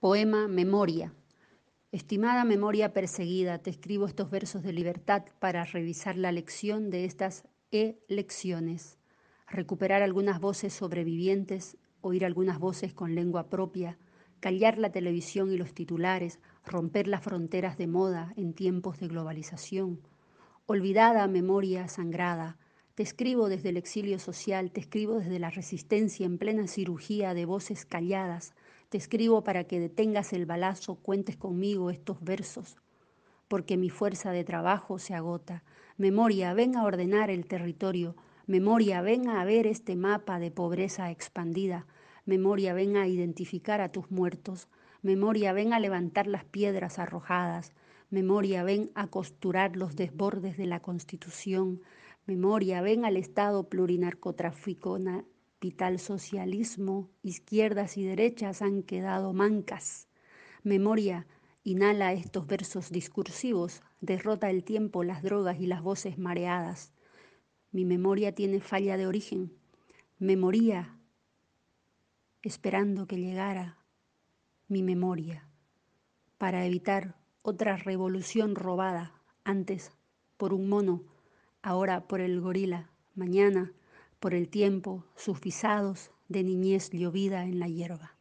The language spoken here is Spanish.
Poema Memoria. Estimada memoria perseguida, te escribo estos versos de libertad para revisar la lección de estas e-lecciones. recuperar algunas voces sobrevivientes, oír algunas voces con lengua propia, callar la televisión y los titulares, romper las fronteras de moda en tiempos de globalización. Olvidada memoria sangrada, te escribo desde el exilio social, te escribo desde la resistencia en plena cirugía de voces calladas, te escribo para que detengas el balazo, cuentes conmigo estos versos, porque mi fuerza de trabajo se agota. Memoria, ven a ordenar el territorio. Memoria, ven a ver este mapa de pobreza expandida. Memoria, ven a identificar a tus muertos. Memoria, ven a levantar las piedras arrojadas. Memoria, ven a costurar los desbordes de la Constitución. Memoria, ven al Estado plurinarcotráfico Vital socialismo, izquierdas y derechas han quedado mancas. Memoria, inhala estos versos discursivos, derrota el tiempo, las drogas y las voces mareadas. Mi memoria tiene falla de origen. Memoria, esperando que llegara mi memoria, para evitar otra revolución robada, antes por un mono, ahora por el gorila, mañana por el tiempo sus visados de niñez llovida en la hierba.